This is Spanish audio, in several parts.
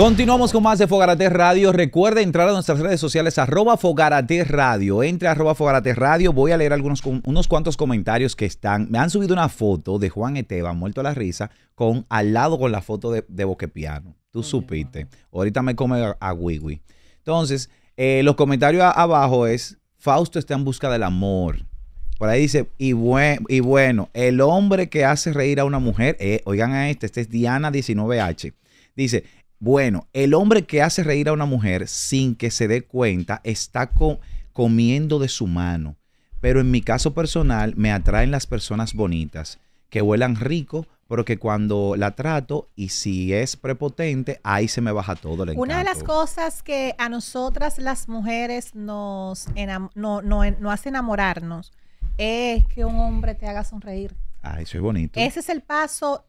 Continuamos con más de Fogarate Radio. Recuerda entrar a nuestras redes sociales, arroba Fogarate Radio. Entre arroba Fogarate Radio. Voy a leer algunos unos cuantos comentarios que están. Me han subido una foto de Juan Eteba, muerto a la risa, con al lado con la foto de, Boquepiano. Tú oh, supiste. Ahorita me come a, Wiwi. Entonces, eh, los comentarios abajo es, Fausto está en busca del amor. Por ahí dice, y, bueno, el hombre que hace reír a una mujer, eh, oigan a este, este es Diana 19H. Dice, bueno, el hombre que hace reír a una mujer sin que se dé cuenta está comiendo de su mano. Pero en mi caso personal me atraen las personas bonitas, que huelan rico, porque cuando la trato y si es prepotente, ahí se me baja todo el encanto. Una de las cosas que a nosotras las mujeres nos, hace enamorarnos es que un hombre te haga sonreír. Ah, eso es bonito. Ese es el paso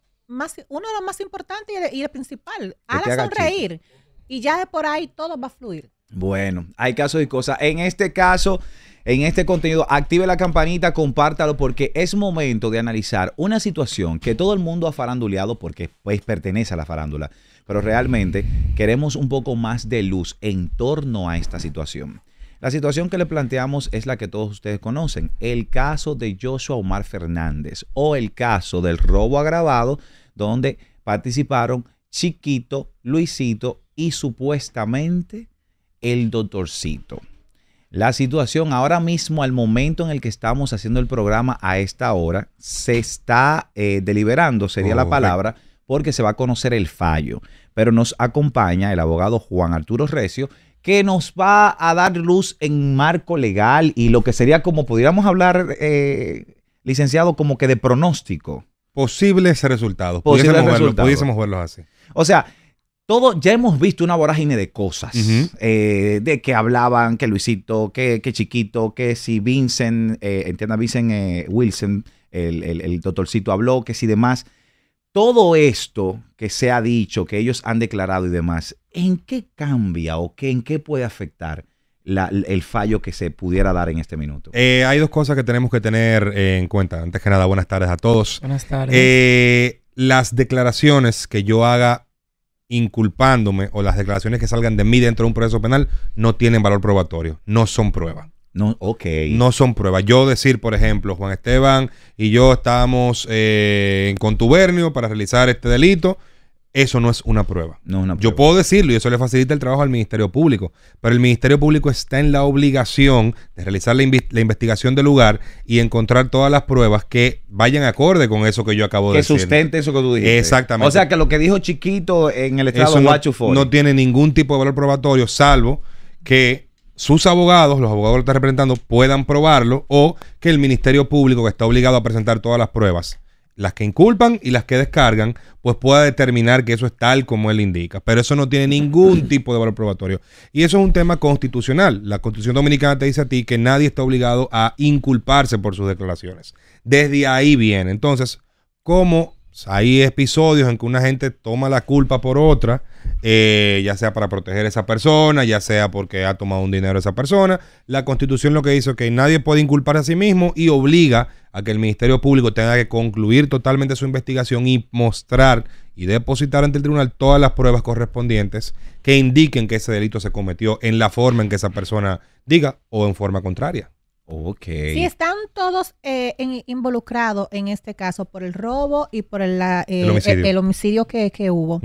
uno de los más importantes y el, principal. sonreír y ya de por ahí todo va a fluir. Bueno, hay casos y cosas. En este caso, en este contenido, active la campanita, compártalo porque es momento de analizar una situación que todo el mundo ha faranduleado porque pues, pertenece a la farándula. Pero realmente queremos un poco más de luz en torno a esta situación. La situación que le planteamos es la que todos ustedes conocen, el caso de Joshua Omar Fernández o el caso del robo agravado donde participaron Chiquito, Luisito y supuestamente el doctorcito. La situación ahora mismo, al momento en el que estamos haciendo el programa a esta hora, se está eh, deliberando, sería la palabra, porque se va a conocer el fallo. Pero nos acompaña el abogado Juan Arturo Recio, que nos va a dar luz en marco legal y lo que sería como pudiéramos hablar, eh, licenciado, como que de pronóstico Posibles resultados. pudiésemos, verlos así. O sea, todo, ya hemos visto una vorágine de cosas, eh, de que hablaban, que Luisito, que, que Chiquito, que si Vincent, eh, entienda Vincent eh, Wilson, el, el, doctorcito habló, que si demás. Todo esto que se ha dicho, que ellos han declarado y demás, ¿en qué cambia o en qué puede afectar el fallo que se pudiera dar en este minuto? Eh, hay dos cosas que tenemos que tener en cuenta. Antes que nada, buenas tardes a todos. Buenas tardes. Eh, las declaraciones que yo haga inculpándome o las declaraciones que salgan de mí dentro de un proceso penal no tienen valor probatorio, no son pruebas No, ok. No son pruebas. Yo decir, por ejemplo, Juan Esteban y yo estábamos eh, en contubernio para realizar este delito eso no es una prueba. Yo puedo decirlo y eso le facilita el trabajo al Ministerio Público, pero el Ministerio Público está en la obligación de realizar la, investigación del lugar y encontrar todas las pruebas que vayan acorde con eso que yo acabo de decir. Que sustente eso que tú dijiste. Exactamente. O sea, que lo que dijo Chiquito en el estado de no, no tiene ningún tipo de valor probatorio, salvo que sus abogados, los abogados que lo están representando, puedan probarlo o que el Ministerio Público, que está obligado a presentar todas las pruebas, las que inculpan y las que descargan, pues pueda determinar que eso es tal como él indica. Pero eso no tiene ningún tipo de valor probatorio. Y eso es un tema constitucional. La Constitución Dominicana te dice a ti que nadie está obligado a inculparse por sus declaraciones. Desde ahí viene. Entonces, ¿cómo hay episodios en que una gente toma la culpa por otra, eh, ya sea para proteger a esa persona, ya sea porque ha tomado un dinero a esa persona. La constitución lo que dice es que nadie puede inculpar a sí mismo y obliga a que el Ministerio Público tenga que concluir totalmente su investigación y mostrar y depositar ante el tribunal todas las pruebas correspondientes que indiquen que ese delito se cometió en la forma en que esa persona diga o en forma contraria. Ok. si están todos eh, involucrados en este caso por el robo y por el, eh, eh, el homicidio, que, hubo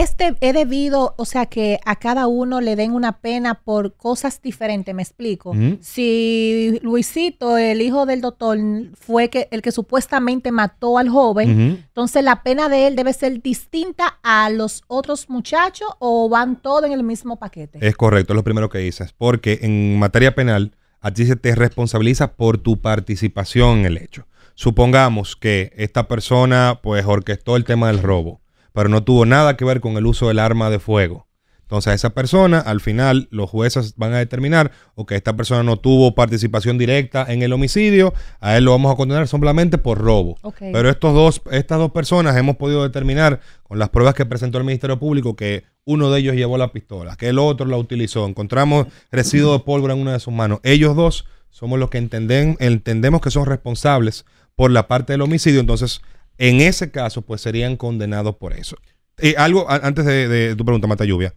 este he debido, o sea, que a cada uno le den una pena por cosas diferentes, me explico. Si Luisito, el hijo del doctor, fue que, el que supuestamente mató al joven, entonces la pena de él debe ser distinta a los otros muchachos o van todos en el mismo paquete. Es correcto, es lo primero que dices, porque en materia penal a ti se te responsabiliza por tu participación en el hecho. Supongamos que esta persona pues orquestó el tema del robo pero no tuvo nada que ver con el uso del arma de fuego. Entonces, esa persona, al final, los jueces van a determinar, o que esta persona no tuvo participación directa en el homicidio, a él lo vamos a condenar simplemente por robo. Pero estos dos, estas dos personas hemos podido determinar con las pruebas que presentó el Ministerio Público que uno de ellos llevó la pistola, que el otro la utilizó, encontramos residuos de pólvora en una de sus manos. Ellos dos somos los que entendemos que son responsables por la parte del homicidio, entonces en ese caso, pues serían condenados por eso. Y algo antes de, tu pregunta, Mata Lluvia.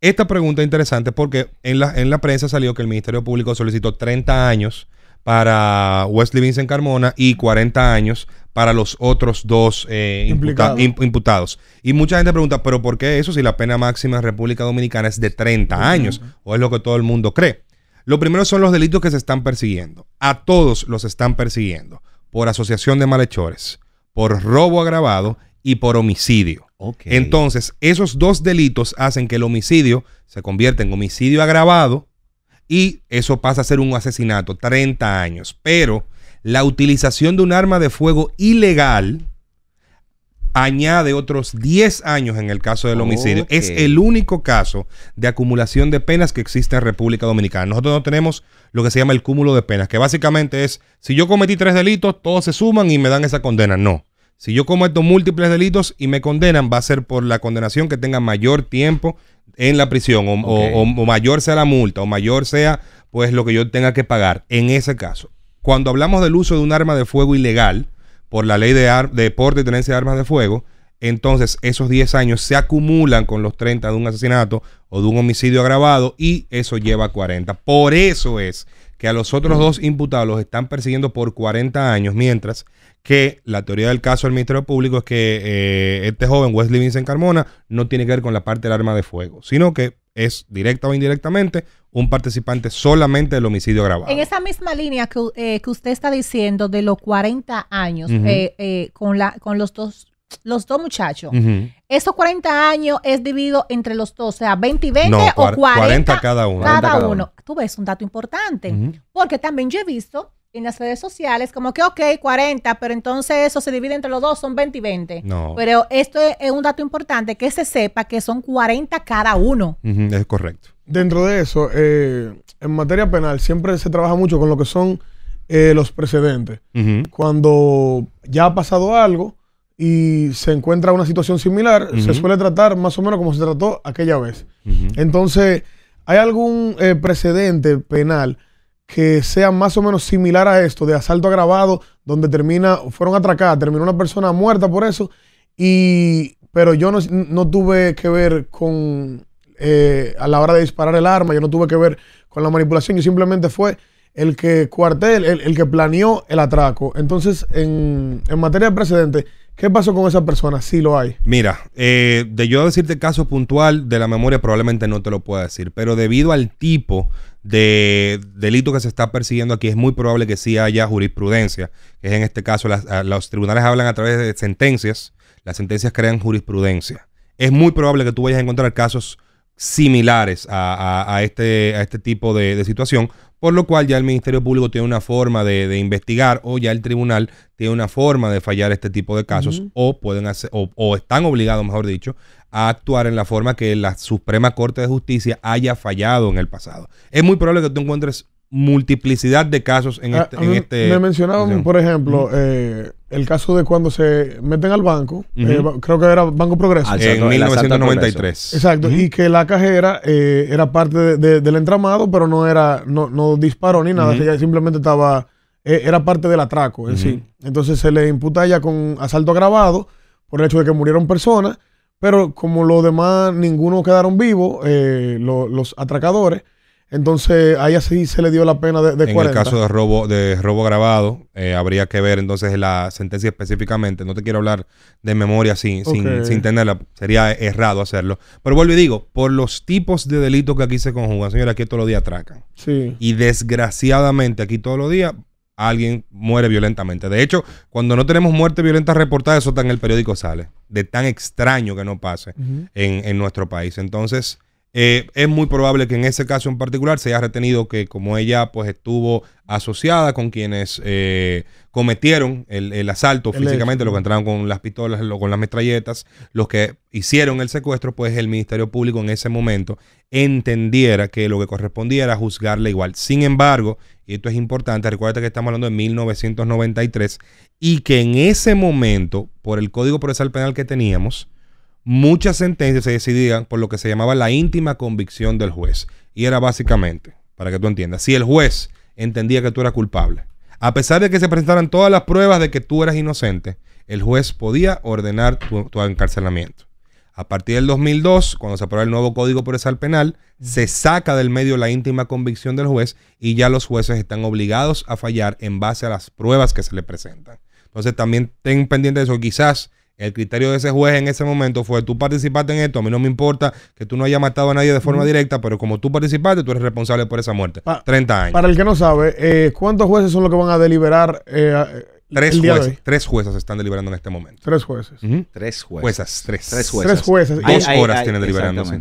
Esta pregunta es interesante porque en la, en la prensa salió que el Ministerio Público solicitó 30 años para Wesley Vincent Carmona y 40 años para los otros dos eh, imputados. Y mucha gente pregunta, pero ¿por qué eso si la pena máxima en República Dominicana es de 30 años? ¿O es lo que todo el mundo cree? Lo primero son los delitos que se están persiguiendo. A todos los están persiguiendo por asociación de malhechores, por robo agravado y por homicidio. Entonces, esos dos delitos hacen que el homicidio se convierta en homicidio agravado y eso pasa a ser un asesinato, 30 años. Pero la utilización de un arma de fuego ilegal, añade otros 10 años en el caso del homicidio. Es el único caso de acumulación de penas que existe en República Dominicana. Nosotros no tenemos lo que se llama el cúmulo de penas, que básicamente es, si yo cometí tres delitos, todos se suman y me dan esa condena. No. Si yo cometo múltiples delitos y me condenan, va a ser por la condenación que tenga mayor tiempo en la prisión o, o mayor sea la multa o mayor sea pues lo que yo tenga que pagar en ese caso. Cuando hablamos del uso de un arma de fuego ilegal, por la ley de, deporte y tenencia de armas de fuego, entonces esos 10 años se acumulan con los 30 de un asesinato o de un homicidio agravado y eso lleva a 40. Por eso es que a los otros dos imputados los están persiguiendo por 40 años, mientras que la teoría del caso del Ministerio Público es que eh, este joven, Wesley Vincent Carmona, no tiene que ver con la parte del arma de fuego, sino que es directa o indirectamente un participante solamente del homicidio grabado. En esa misma línea eh, que, usted está diciendo de los 40 años eh, eh, con, la, con los dos los dos muchachos. Esos 40 años es dividido entre los dos, o sea, 20 y 20 o 40, cada uno. Cada, uno. Tú ves un dato importante, porque también yo he visto en las redes sociales, como que, ok, 40, pero entonces eso se divide entre los dos, son 20 y 20. Pero esto es un dato importante, que se sepa que son 40 cada uno. es correcto. Dentro de eso, eh, en materia penal siempre se trabaja mucho con lo que son eh, los precedentes. Cuando ya ha pasado algo y se encuentra una situación similar, se suele tratar más o menos como se trató aquella vez. Entonces, ¿hay algún eh, precedente penal? que sea más o menos similar a esto, de asalto agravado, donde termina, fueron atracadas, terminó una persona muerta por eso, y, pero yo no, tuve que ver con, eh, a la hora de disparar el arma, yo no tuve que ver con la manipulación, yo simplemente fue el que cuartel, el, que planeó el atraco. Entonces, en, en materia de precedentes, ¿Qué pasó con esa persona? Si lo hay. Mira, eh, de yo decirte caso puntual de la memoria probablemente no te lo pueda decir, pero debido al tipo de delito que se está persiguiendo aquí, es muy probable que sí haya jurisprudencia, que es en este caso, los tribunales hablan a través de sentencias, las sentencias crean jurisprudencia. Es muy probable que tú vayas a encontrar casos similares a, este, este, tipo de situación, por lo cual ya el Ministerio Público tiene una forma de, investigar o ya el tribunal tiene una forma de fallar este tipo de casos o pueden o, están obligados, mejor dicho, a actuar en la forma que la Suprema Corte de Justicia haya fallado en el pasado. Es muy probable que tú encuentres multiplicidad de casos en ah, este, este... me mencionaban, por ejemplo, el caso de cuando se meten al banco, eh, creo que era Banco Progreso. Ah, en 1993. Exacto, y que la cajera eh, era parte del entramado, pero no era no, no disparó ni nada, simplemente estaba, eh, era parte del atraco en sí. Entonces se le imputa a ella con asalto agravado por el hecho de que murieron personas, pero como los demás, ninguno quedaron vivos, los atracadores, entonces, ahí así se le dio la pena de, de en En el caso de robo, de robo grabado, eh, habría que ver entonces la sentencia específicamente. No te quiero hablar de memoria sin, sin, sin, tenerla. Sería errado hacerlo. Pero vuelvo y digo, por los tipos de delitos que aquí se conjugan, señores, aquí todos los días atracan. Sí. Y desgraciadamente, aquí todos los días alguien muere violentamente. De hecho, cuando no tenemos muerte violenta reportada, eso está en el periódico sale. De tan extraño que no pase en, en nuestro país. Entonces... Eh, es muy probable que en ese caso en particular se haya retenido que como ella pues estuvo asociada con quienes eh, cometieron el, asalto físicamente, los que entraron con las pistolas, o con las metralletas, los que hicieron el secuestro, pues el Ministerio Público en ese momento entendiera que lo que correspondía era juzgarla igual. Sin embargo, y esto es importante, recuerda que estamos hablando de 1993 y que en ese momento, por el Código Procesal Penal que teníamos, muchas sentencias se decidían por lo que se llamaba la íntima convicción del juez. Y era básicamente, para que tú entiendas, si el juez entendía que tú eras culpable, a pesar de que se presentaran todas las pruebas de que tú eras inocente, el juez podía ordenar tu, encarcelamiento. A partir del 2002, cuando se aprueba el nuevo Código Procesal Penal, se saca del medio la íntima convicción del juez y ya los jueces están obligados a fallar en base a las pruebas que se le presentan. Entonces también ten pendiente de eso. Quizás el criterio de ese juez en ese momento fue, tú participaste en esto, a mí no me importa que tú no hayas matado a nadie de forma directa, pero como tú participaste, tú eres responsable por esa muerte. 30 años. Para el que no sabe, eh, ¿cuántos jueces son los que van a deliberar? Eh, eh, tres, jueces, tres jueces están deliberando en este momento. Tres jueces. Tres jueces Tres. jueces Tres jueces. Dos horas tienen deliberando. O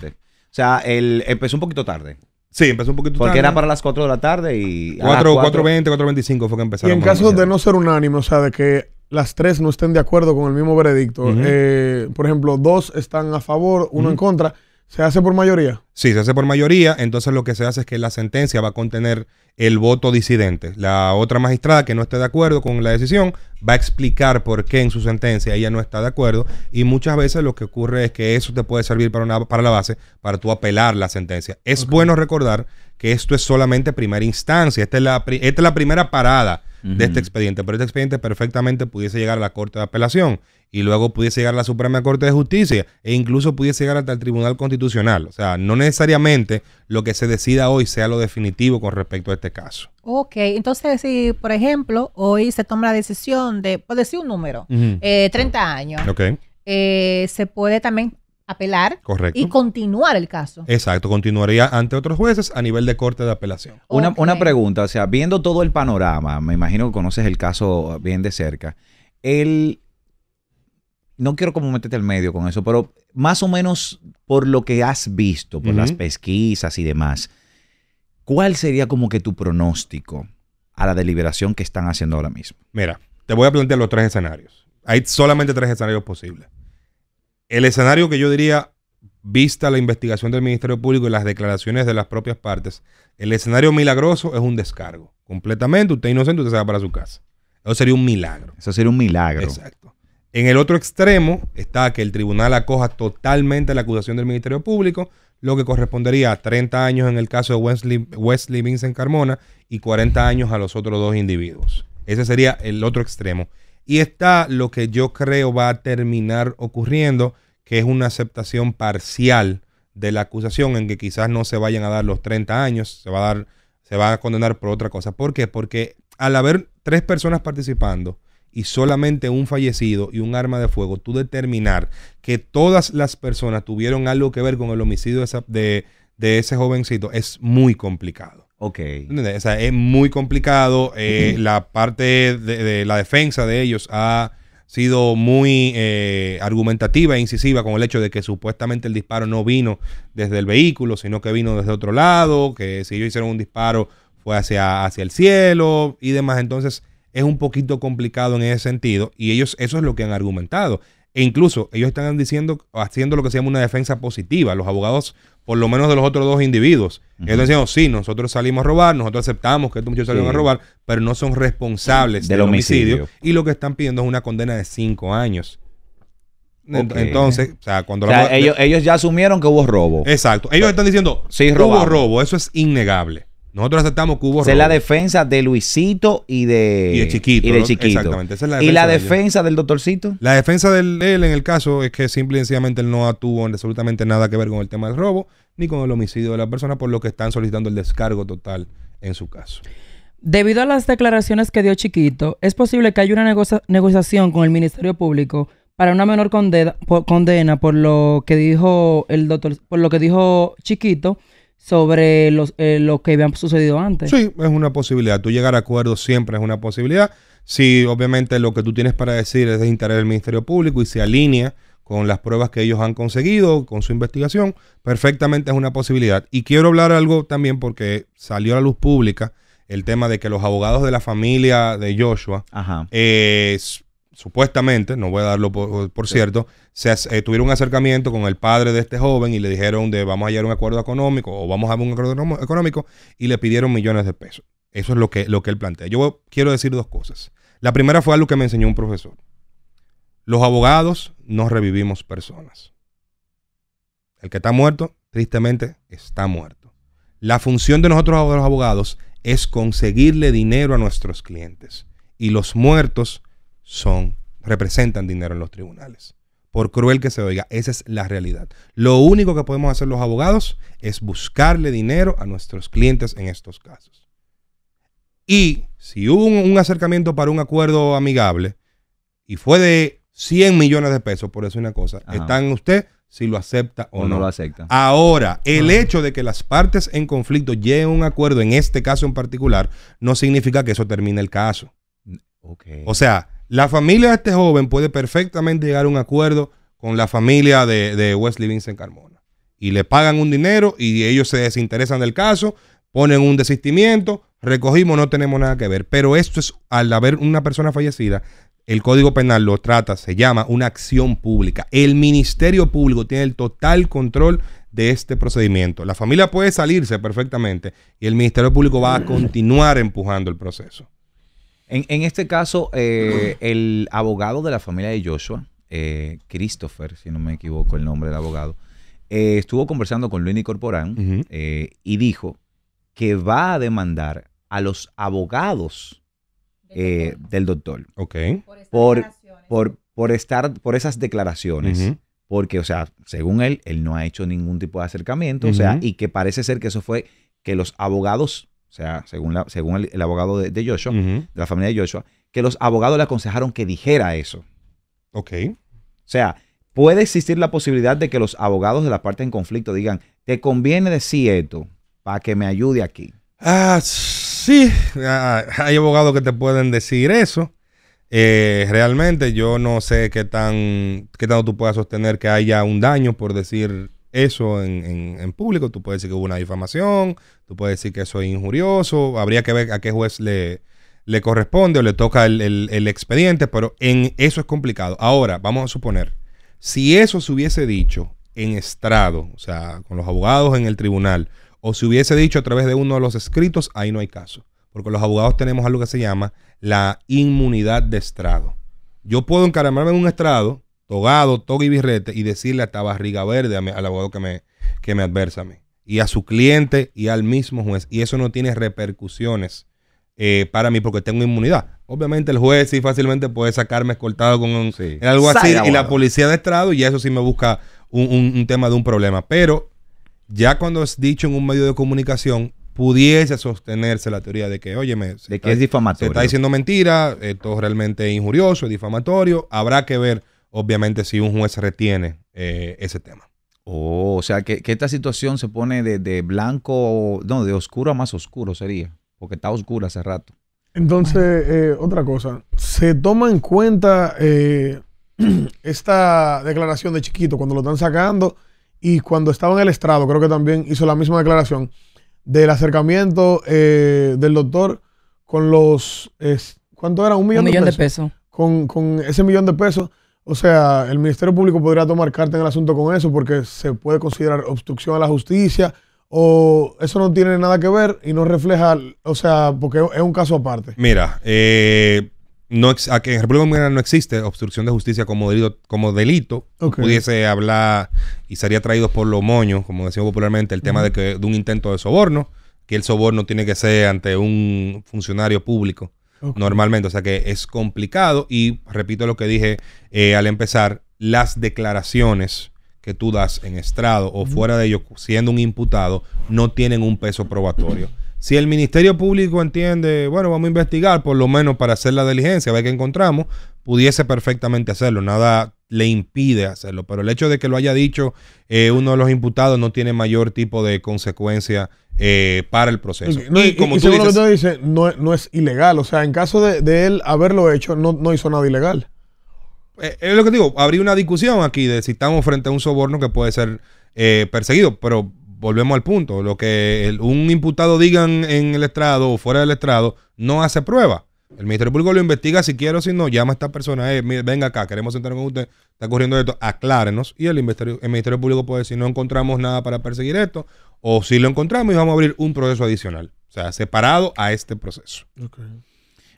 sea, el, empezó un poquito tarde. Sí, empezó un poquito tarde Porque era para las 4 de la tarde y. 4, 4.20, 4.25 fue que empezaron. Y en caso de no ser unánime, o sea, de que las tres no estén de acuerdo con el mismo veredicto, eh, por ejemplo, dos están a favor, uno en contra, ¿se hace por mayoría? Sí, se hace por mayoría, entonces lo que se hace es que la sentencia va a contener el voto disidente. La otra magistrada que no esté de acuerdo con la decisión va a explicar por qué en su sentencia ella no está de acuerdo y muchas veces lo que ocurre es que eso te puede servir para, para la base, para tú apelar la sentencia. Es bueno recordar que esto es solamente primera instancia, la, esta es la primera parada de este expediente. Pero este expediente perfectamente pudiese llegar a la Corte de Apelación y luego pudiese llegar a la Suprema Corte de Justicia e incluso pudiese llegar hasta el Tribunal Constitucional. O sea, no necesariamente lo que se decida hoy sea lo definitivo con respecto a este caso. Ok, entonces si, por ejemplo, hoy se toma la decisión de, por decir un número, 30 eh, años. Eh, se puede también apelar y continuar el caso. Exacto, continuaría ante otros jueces a nivel de corte de apelación. Una, pregunta, o sea, viendo todo el panorama, me imagino que conoces el caso bien de cerca, el... No quiero como meterte al medio con eso, pero más o menos por lo que has visto, por las pesquisas y demás, ¿cuál sería como que tu pronóstico a la deliberación que están haciendo ahora mismo? Mira, te voy a plantear los tres escenarios. Hay solamente tres escenarios posibles el escenario que yo diría, vista la investigación del Ministerio Público y las declaraciones de las propias partes, el escenario milagroso es un descargo. Completamente, usted inocente, usted se va para su casa. Eso sería un milagro. Eso sería un milagro. Exacto. En el otro extremo está que el tribunal acoja totalmente la acusación del Ministerio Público, lo que correspondería a 30 años en el caso de Wesley, Wesley Vincent Carmona y 40 años a los otros dos individuos. Ese sería el otro extremo. Y está lo que yo creo va a terminar ocurriendo, que es una aceptación parcial de la acusación en que quizás no se vayan a dar los 30 años, se va a dar se va a condenar por otra cosa. ¿Por qué? Porque al haber tres personas participando y solamente un fallecido y un arma de fuego, tú determinar que todas las personas tuvieron algo que ver con el homicidio de ese jovencito es muy complicado. Ok. O sea, es muy complicado. Eh, la parte de, la defensa de ellos ha sido muy eh, argumentativa e incisiva con el hecho de que supuestamente el disparo no vino desde el vehículo, sino que vino desde otro lado, que si ellos hicieron un disparo fue hacia, hacia el cielo y demás. Entonces es un poquito complicado en ese sentido y ellos eso es lo que han argumentado. E incluso ellos están diciendo, haciendo lo que se llama una defensa positiva. Los abogados, por lo menos de los otros dos individuos, ellos están diciendo, oh, sí, nosotros salimos a robar, nosotros aceptamos que estos muchachos salieron a robar, pero no son responsables del, homicidio. Y lo que están pidiendo es una condena de cinco años. Entonces, o sea, cuando ellos, ellos ya asumieron que hubo robo. Exacto. Ellos pues, están diciendo, sí, hubo robo, eso es innegable. Nosotros aceptamos que hubo es la defensa de Luisito y de, y de Chiquito. Y Exactamente. es la defensa ¿Y la defensa del doctorcito? La defensa de él en el caso es que simple y sencillamente él no tuvo absolutamente nada que ver con el tema del robo ni con el homicidio de la persona, por lo que están solicitando el descargo total en su caso. Debido a las declaraciones que dio Chiquito, es posible que haya una negociación con el Ministerio Público para una menor condena condena por lo que dijo el doctor, por lo que dijo Chiquito sobre los, eh, lo que habían sucedido antes. Sí, es una posibilidad. Tú llegar a acuerdos siempre es una posibilidad. Si obviamente lo que tú tienes para decir es de interés del Ministerio Público y se alinea con las pruebas que ellos han conseguido, con su investigación, perfectamente es una posibilidad. Y quiero hablar algo también porque salió a la luz pública el tema de que los abogados de la familia de Joshua eh, supuestamente, no voy a darlo por, cierto, se, eh, tuvieron un acercamiento con el padre de este joven y le dijeron de vamos a hallar un acuerdo económico o vamos a un acuerdo económico y le pidieron millones de pesos. Eso es lo que, lo que él plantea. Yo quiero decir dos cosas. La primera fue algo que me enseñó un profesor. Los abogados no revivimos personas. El que está muerto, tristemente, está muerto. La función de nosotros los abogados es conseguirle dinero a nuestros clientes. Y los muertos son, representan dinero en los tribunales. Por cruel que se oiga, esa es la realidad. Lo único que podemos hacer los abogados es buscarle dinero a nuestros clientes en estos casos. Y si hubo un, acercamiento para un acuerdo amigable y fue de 100 millones de pesos, por eso una cosa, está en usted si lo acepta o, no. lo acepta. Ahora, el hecho de que las partes en conflicto lleguen a un acuerdo, en este caso en particular, no significa que eso termine el caso. O sea, la familia de este joven puede perfectamente llegar a un acuerdo con la familia de, Wesley Vincent Carmona. Y le pagan un dinero y ellos se desinteresan del caso, ponen un desistimiento, recogimos, no tenemos nada que ver. Pero esto es, al haber una persona fallecida, el Código Penal lo trata, se llama una acción pública. El Ministerio Público tiene el total control de este procedimiento. La familia puede salirse perfectamente y el Ministerio Público va a continuar empujando el proceso. En, este caso, eh, el abogado de la familia de Joshua, eh, Christopher, si no me equivoco el nombre del abogado, eh, estuvo conversando con Luini Corporán y dijo que va a demandar a los abogados del doctor, por, por, por, estar, por esas declaraciones. porque, o sea, según él, él no ha hecho ningún tipo de acercamiento, o sea, y que parece ser que eso fue que los abogados o sea, según, según el, abogado de, Joshua, de la familia de Joshua, que los abogados le aconsejaron que dijera eso. Ok. O sea, puede existir la posibilidad de que los abogados de la parte en conflicto digan, te conviene decir esto para que me ayude aquí. Ah, sí, ah, hay abogados que te pueden decir eso. Eh, realmente yo no sé qué tan, qué tanto tú puedas sostener que haya un daño por decir eso en, público. Tú puedes decir que hubo una difamación, tú puedes decir que eso es injurioso, habría que ver a qué juez le, le corresponde o le toca el, el, expediente, pero en eso es complicado. Ahora, vamos a suponer, si eso se hubiese dicho en estrado, o sea, con los abogados en el tribunal, o se hubiese dicho a través de uno de los escritos, ahí no hay caso, porque los abogados tenemos algo que se llama la inmunidad de estrado. Yo puedo encaramarme en un estrado togado, toga y birrete y decirle hasta barriga verde al abogado que me, que me adversa a mí. Y a su cliente y al mismo juez. Y eso no tiene repercusiones eh, para mí porque tengo inmunidad. Obviamente el juez sí fácilmente puede sacarme escoltado con un, algo así y la policía de estrado y eso sí me busca un, tema de un problema. Pero ya cuando es dicho en un medio de comunicación, pudiese sostenerse la teoría de que, oye, de que es difamatorio. Se está diciendo mentira, esto es realmente injurioso, es difamatorio, habrá que ver obviamente si un juez retiene eh, ese tema. Oh, o sea, que, esta situación se pone de, de, blanco, no, de oscuro a más oscuro sería, porque está oscura hace rato. Entonces, eh, otra cosa, ¿se toma en cuenta eh, esta declaración de Chiquito cuando lo están sacando y cuando estaba en el estrado, creo que también hizo la misma declaración del acercamiento del doctor con los, ¿cuánto era? Un millón, un millón de pesos. con ese millón de pesos o sea, el Ministerio Público podría tomar carta en el asunto con eso porque se puede considerar obstrucción a la justicia o eso no tiene nada que ver y no refleja, o sea, porque es un caso aparte. Mira, eh, no, aquí en República Dominicana no existe obstrucción de justicia como delito. Como delito. Pudiese hablar y sería traído por los moños, como decimos popularmente, el tema de, que, de un intento de soborno, que el soborno tiene que ser ante un funcionario público Normalmente, o sea que es complicado y repito lo que dije eh, al empezar, las declaraciones que tú das en estrado o fuera de ello, siendo un imputado, no tienen un peso probatorio. Si el Ministerio Público entiende, bueno, vamos a investigar por lo menos para hacer la diligencia, a ver qué encontramos, pudiese perfectamente hacerlo, nada le impide hacerlo, pero el hecho de que lo haya dicho eh, uno de los imputados no tiene mayor tipo de consecuencia eh, para el proceso. Y, como tú dices, no, es ilegal. O sea, en caso de, él haberlo hecho, no, hizo nada ilegal. Eh, es lo que digo, habría una discusión aquí de si estamos frente a un soborno que puede ser eh, perseguido, pero volvemos al punto. Lo que un imputado diga en el estrado o fuera del estrado no hace prueba. El Ministerio Público lo investiga si quiere o si no. Llama a esta persona, venga acá, queremos sentarnos con usted. Está ocurriendo esto, aclárenos. Y el Ministerio, el Ministerio Público puede decir, no encontramos nada para perseguir esto, o si lo encontramos y vamos a abrir un proceso adicional. O sea, separado a este proceso.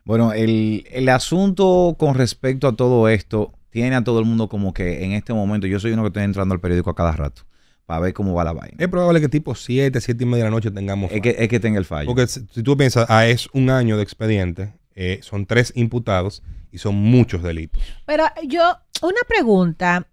Bueno, el, asunto con respecto a todo esto tiene a todo el mundo como que en este momento, yo soy uno que estoy entrando al periódico a cada rato para ver cómo va la vaina. Es probable que tipo 7, 7 y media de la noche tengamos. Es que, que tenga el fallo. Porque si tú piensas, ah, es un año de expediente eh, son tres imputados y son muchos delitos. Pero eh, yo, una pregunta,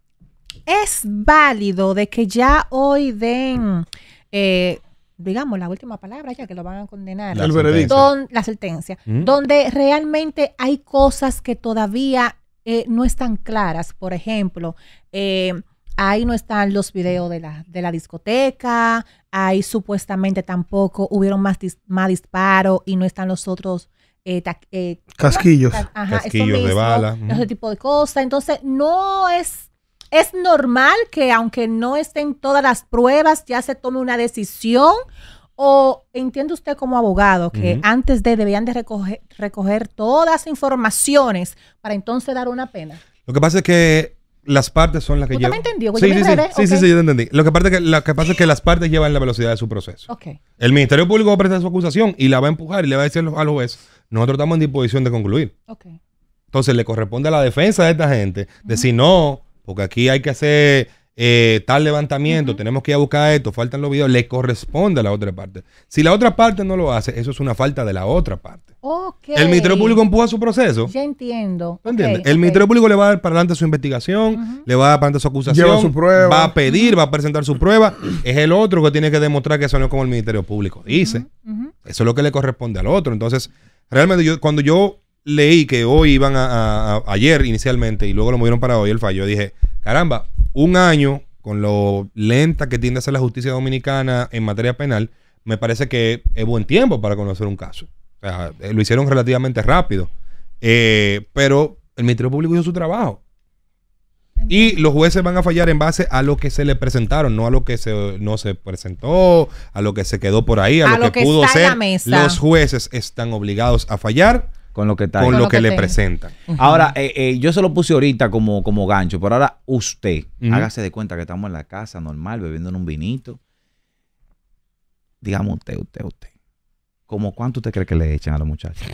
¿es válido de que ya hoy den, eh, digamos, la última palabra, ya que lo van a condenar? La, sentencia. Mm. Donde realmente hay cosas que todavía no están claras, por ejemplo, Ahí no están los videos de la, discoteca, ahí supuestamente tampoco hubieron más, más disparos y no están los otros eh, eh, casquillos, de bala, ese tipo de cosas. Entonces, no es es normal que aunque no estén todas las pruebas, ya se tome una decisión. ¿O entiende usted como abogado que antes de debían de recoger, todas las informaciones para entonces dar una pena? Lo que pasa es que las partes son las que llevan. Sí, sí, sí, sí, sí, sí, yo entendí. Lo que, que, lo que pasa es que las partes llevan la velocidad de su proceso. El Ministerio Público va a presentar su acusación y la va a empujar y le va a decir a los nosotros estamos en disposición de concluir. Entonces le corresponde a la defensa de esta gente decir no, porque aquí hay que hacer eh, tal levantamiento, tenemos que ir a buscar esto, faltan los videos, le corresponde a la otra parte. Si la otra parte no lo hace, eso es una falta de la otra parte. El Ministerio Público empuja su proceso. Ya entiendo. el Ministerio Público le va a dar para adelante su investigación, le va a dar para adelante su acusación, su prueba. va a pedir, va a presentar su prueba. Es el otro que tiene que demostrar que eso no es como el Ministerio Público dice. Eso es lo que le corresponde al otro. Entonces, Realmente yo, cuando yo leí que hoy iban a, ayer inicialmente y luego lo movieron para hoy el fallo, dije, caramba, un año con lo lenta que tiende a ser la justicia dominicana en materia penal, me parece que es buen tiempo para conocer un caso. O sea, eh, lo hicieron relativamente rápido. Eh, pero el Ministerio Público hizo su trabajo. Y los jueces van a fallar en base a lo que se le presentaron, no a lo que no se presentó, a lo que se quedó por ahí, a, lo, que, pudo ser. Los jueces están obligados a fallar con lo que lo, que, le presentan. Ahora, eh, eh, yo se lo puse ahorita como, como gancho, pero ahora usted, hágase de cuenta que estamos en la casa normal, bebiendo un vinito. Digamos usted, usted, usted. ¿Cómo cuánto usted cree que le echan a los muchachos?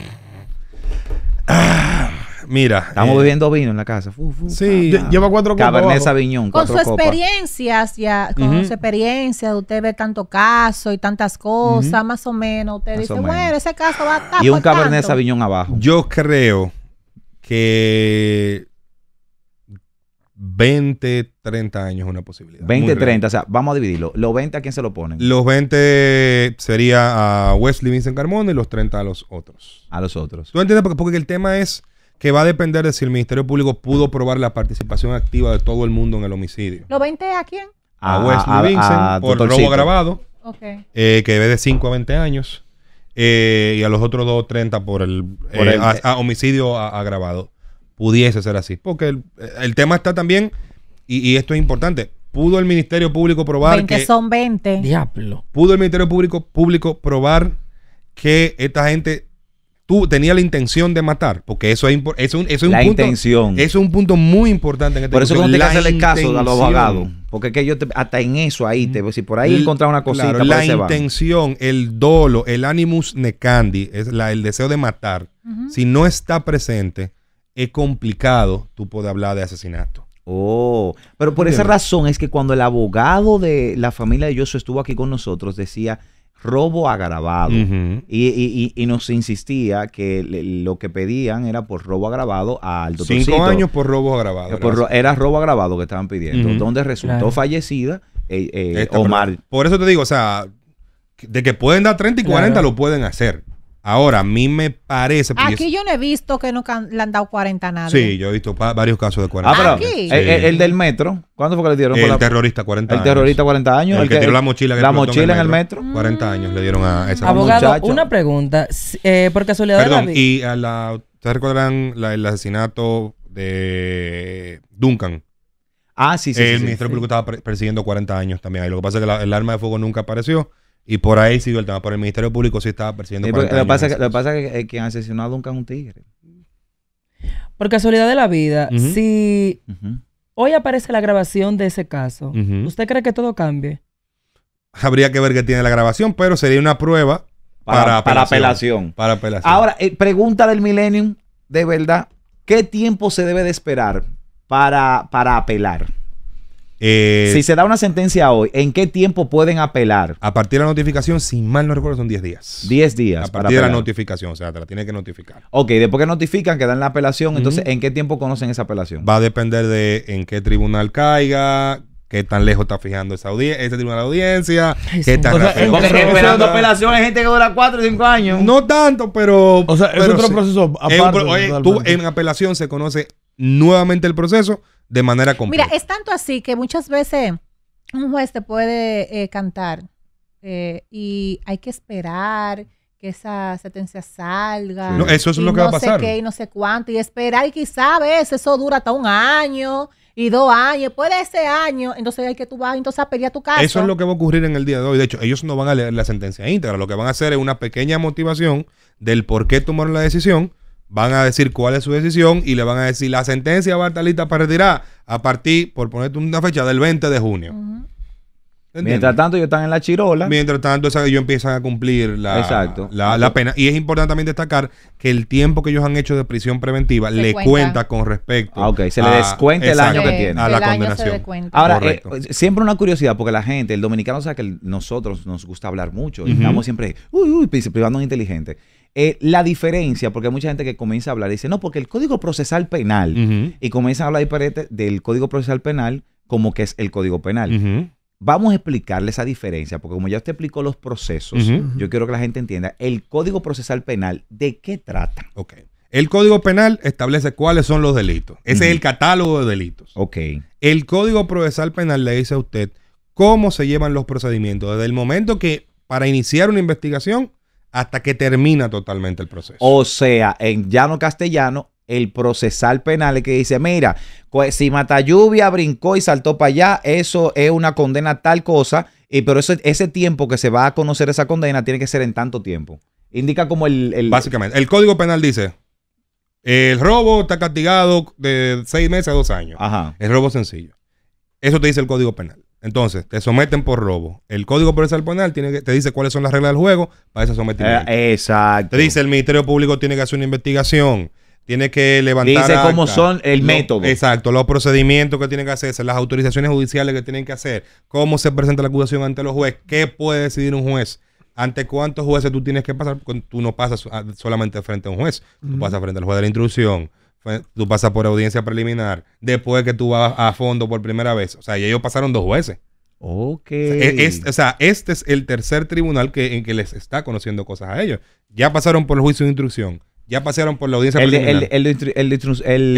Ah. Mira. Estamos viviendo eh, vino en la casa. sí, lleva cuatro copas. Cabernet Sauvignon, Con su experiencia, ya, con su experiencia usted ve tanto caso y tantas cosas, más o menos, usted dice, bueno, ese caso va a estar. Y un Cabernet Sabiñón abajo. Yo creo que 20, 30 años es una posibilidad. 20, 30, o sea, vamos a dividirlo. ¿Los 20 a quién se lo ponen? Los 20 sería a Wesley Vincent Carmona y los 30 a los otros. A los otros. ¿Tú entiendes? Porque, porque el tema es que va a depender de si el Ministerio Público pudo probar la participación activa de todo el mundo en el homicidio. Lo 20 a quién? A, ah, Wesley Vincent por robo agravado, eh, que debe de 5 a 20 años, eh, y a los otros 2 30 por el, eh, homicidio agravado. Pudiese ser así, porque el, tema está también, y, esto es importante, pudo el Ministerio Público probar 20 que son 20. Diablo. Pudo el Ministerio público probar que esta gente tú tenías la intención de matar, porque eso es, un, eso es un punto, es un punto muy importante en este Por eso no te haces hacerle caso a los abogados, porque que yo hasta en eso ahí te si por ahí encontrar una cosita, la intención, el dolo, el animus necandi, es la, el deseo de matar. Si no está presente, es complicado tú poder hablar de asesinato. Oh, pero por esa razón es que cuando el abogado de la familia de Yoso estuvo aquí con nosotros decía robo agravado. y, y, nos insistía que lo que pedían era por robo agravado al doctor. Cinco años por robo agravado. era robo agravado que estaban pidiendo, donde resultó fallecida eh, eh, este, Omar. Por, eso te digo, o sea, de que pueden dar 30 y 40 lo pueden hacer. Ahora, a mí me parece. Aquí yo no he visto que no le han dado 40 nada Sí, yo he visto varios casos de 40 ah, El, del metro, ¿cuándo fue que le dieron? El terrorista, 40 años. El terrorista, 40 años. El, que, tiró la mochila. la mochila en el metro. 40 años le dieron a esa Abogado, una pregunta. Eh, por y a ¿ustedes recuerdan el asesinato de Duncan? Ah, sí, sí. El ministro público estaba persiguiendo 40 años también. Ahí. Lo que pasa es que el arma de fuego nunca apareció y por ahí siguió el tema. por el Ministerio Público sí estaba persiguiendo. lo, que pasa que, pasa que, eh, quien ha a Duncan un tigre. Por casualidad de la vida, si hoy aparece la grabación de ese caso, ¿usted cree que todo cambie? Habría que ver qué tiene la grabación, pero sería una prueba para, apelación. Para apelación. Ahora, eh, pregunta del Millennium, de verdad, ¿qué tiempo se debe de esperar para, para apelar? Eh, si se da una sentencia hoy, ¿en qué tiempo pueden apelar? A partir de la notificación, si mal no recuerdo, son 10 días. 10 días. A partir de la notificación, o sea, te la tienen que notificar. Ok, después que notifican que dan la apelación, entonces, ¿en qué tiempo conocen esa apelación? Va a depender de en qué tribunal caiga, qué tan lejos está fijando esa audiencia, ese tribunal de audiencia, qué tan Porque apelación hay gente que dura 4 o 5 años. No tanto, pero. O sea, es otro proceso aparte. oye, tú en apelación se conoce nuevamente el proceso de manera completa. Mira, es tanto así que muchas veces un juez te puede eh, cantar eh, y hay que esperar que esa sentencia salga. No, eso es lo que va a pasar. Sé qué, y no sé cuánto. Y esperar, y quizá a veces eso dura hasta un año y dos años. Puede ese año, entonces hay que tú vas entonces a pedir a tu casa. Eso es lo que va a ocurrir en el día de hoy. De hecho, ellos no van a leer la sentencia íntegra. Lo que van a hacer es una pequeña motivación del por qué tomaron la decisión van a decir cuál es su decisión y le van a decir la sentencia va a estar lista para retirar a partir, por ponerte una fecha, del 20 de junio. Mientras tanto, ellos están en la chirola. Mientras tanto, ellos empiezan a cumplir la, la, la, pena. Y es importante también destacar que el tiempo que ellos han hecho de prisión preventiva le cuenta. con respecto. Ah, ok, se le el año que tiene. A la condenación. Ahora, eh, eh, siempre una curiosidad, porque la gente, el dominicano, sabe que nosotros nos gusta hablar mucho. Y estamos siempre, uy, uy, no inteligente. Eh, la diferencia, porque hay mucha gente que comienza a hablar, y dice, no, porque el Código Procesal Penal, y comienza a hablar diferente del Código Procesal Penal como que es el Código Penal. Vamos a explicarle esa diferencia, porque como ya usted explicó los procesos, yo quiero que la gente entienda el Código Procesal Penal, ¿de qué trata? Ok. El Código Penal establece cuáles son los delitos. Ese es el catálogo de delitos. Ok. El Código Procesal Penal le dice a usted cómo se llevan los procedimientos. Desde el momento que para iniciar una investigación, hasta que termina totalmente el proceso. O sea, en llano castellano, el procesal penal es que dice, mira, si lluvia brincó y saltó para allá, eso es una condena tal cosa, y, pero ese, ese tiempo que se va a conocer esa condena tiene que ser en tanto tiempo. Indica como el... el Básicamente, el código penal dice, el robo está castigado de seis meses a dos años. Ajá. El robo sencillo. Eso te dice el código penal. Entonces, te someten por robo. El código procesal penal tiene te dice cuáles son las reglas del juego para esa sometimiento. Eh, exacto. Te dice el Ministerio Público tiene que hacer una investigación. Tiene que levantar. Dice cómo son el método. Exacto, los procedimientos que tienen que hacerse, las autorizaciones judiciales que tienen que hacer, cómo se presenta la acusación ante los jueces, qué puede decidir un juez, ante cuántos jueces tú tienes que pasar. Tú no pasas solamente frente a un juez, tú pasas frente al juez de la instrucción, tú pasas por audiencia preliminar, después que tú vas a fondo por primera vez. O sea, y ellos pasaron dos jueces. Ok. O sea, este es el tercer tribunal que, en que les está conociendo cosas a ellos. Ya pasaron por el juicio de instrucción. Ya pasaron por la audiencia preliminar. El,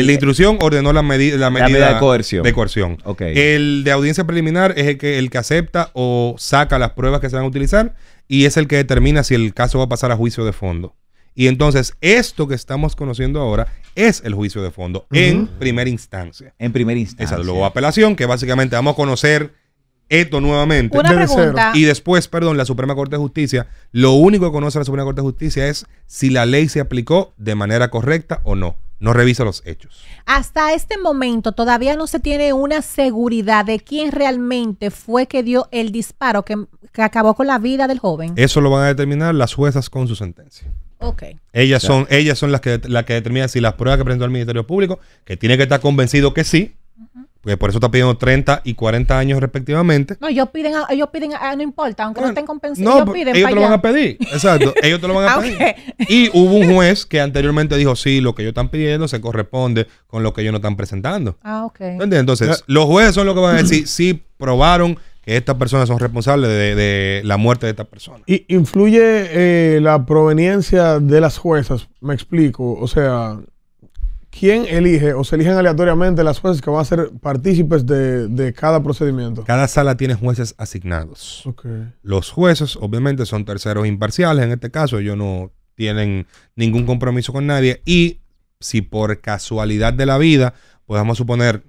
de instrucción ordenó la, medida, la medida, de coerción. De coerción. El de audiencia preliminar es que, el que acepta o saca las pruebas que se van a utilizar y es el que determina si el caso va a pasar a juicio de fondo. Y entonces esto que estamos conociendo ahora es el juicio de fondo en primera instancia. En primera instancia. Esa luego apelación, que básicamente vamos a conocer esto nuevamente. Y después, perdón, la Suprema Corte de Justicia, lo único que conoce la Suprema Corte de Justicia es si la ley se aplicó de manera correcta o no. No revisa los hechos. Hasta este momento todavía no se tiene una seguridad de quién realmente fue que dio el disparo que acabó con la vida del joven. Eso lo van a determinar las juezas con su sentencia. Ellas, son, ellas son las que, que determinan si las pruebas que presentó el Ministerio Público, que tiene que estar convencido que sí, porque por eso está pidiendo 30 y 40 años respectivamente. No, ellos piden, ellos piden no importa, aunque no estén compensados, ellos, te lo van a pedir. Exacto, ellos te lo van a ah, pedir. Y hubo un juez que anteriormente dijo, sí, lo que ellos están pidiendo se corresponde con lo que ellos no están presentando. Ah, ok. Entonces, los jueces son los que van a decir, sí, probaron que estas personas son responsables de, la muerte de estas personas. ¿Y influye eh, la proveniencia de las juezas? Me explico. O sea, ¿quién elige o se eligen aleatoriamente las jueces que van a ser partícipes de, cada procedimiento? Cada sala tiene jueces asignados. Okay. Los jueces, obviamente, son terceros imparciales. En este caso, ellos no tienen ningún compromiso con nadie. Y si por casualidad de la vida, podemos suponer,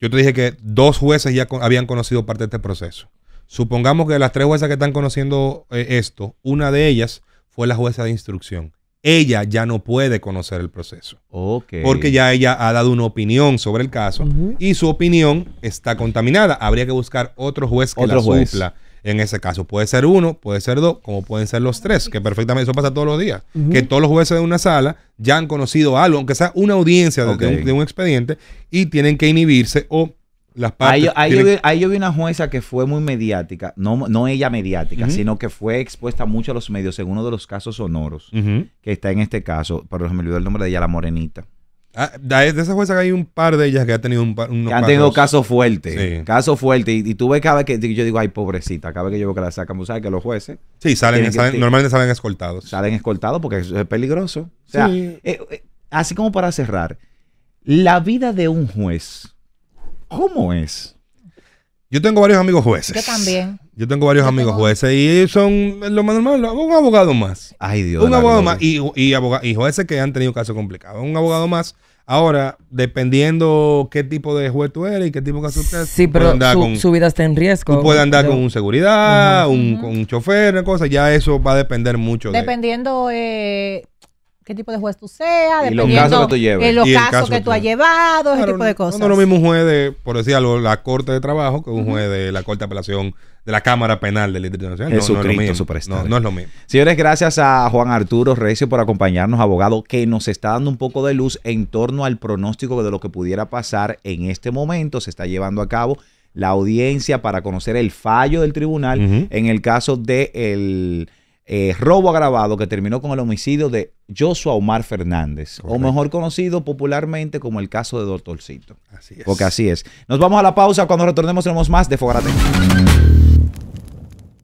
yo te dije que dos jueces ya habían conocido parte de este proceso. Supongamos que de las tres jueces que están conociendo eh, esto, una de ellas fue la jueza de instrucción. Ella ya no puede conocer el proceso. Porque ya ella ha dado una opinión sobre el caso y su opinión está contaminada. Habría que buscar otro juez que la en ese caso. Puede ser uno, puede ser dos, como pueden ser los tres, que perfectamente eso pasa todos los días. Que todos los jueces de una sala ya han conocido algo, aunque sea una audiencia de, un, expediente, y tienen que inhibirse o las partes. Ahí, yo una jueza que fue muy mediática, no, no ella mediática, sino que fue expuesta mucho a los medios en uno de los casos sonoros, que está en este caso, pero me olvidó el nombre de ella, la Morenita. Ah, de esas jueces hay un par de ellas que han tenido un unos han tenido casos fuertes. Casos fuertes. Y, y, tú ves cada vez que yo digo, ay, pobrecita, cada vez que yo veo que la sacan, ¿sabes que los jueces? Sí, salen, normalmente salen escoltados. Salen escoltados porque eso es peligroso. O sea, eh, eh, así como para cerrar, la vida de un juez, ¿cómo es? Yo tengo varios amigos jueces. Yo también. Yo tengo varios amigos jueces y son eh, lo más normal, un abogado más. Ay, Dios. Un abogado más y, y, y jueces que han tenido casos complicados. Un abogado más Ahora, dependiendo qué tipo de juez tú eres y qué tipo de caso usted Sí, pero su, vida está en riesgo. Tú puedes andar con un seguridad, un, con un chofer, una cosa. Ya eso va a depender mucho. Dependiendo eh, qué tipo de juez tú seas, los casos que tú los casos que, tú has llevado, ese tipo de cosas. No, es lo mismo un juez de, por decir la Corte de Trabajo que un juez de la Corte de Apelación de la Cámara Penal del Distrito Nacional. No, no, es lo mismo. No, es lo mismo. Señores, gracias a Juan Arturo Recio por acompañarnos, abogado, que nos está dando un poco de luz en torno al pronóstico de lo que pudiera pasar en este momento. Se está llevando a cabo la audiencia para conocer el fallo del tribunal en el caso de el... Eh, robo agravado que terminó con el homicidio de Joshua Omar Fernández, o mejor conocido popularmente como el caso de Doctorcito. Así es. Porque así es. Nos vamos a la pausa. Cuando retornemos tenemos más de Fogarate.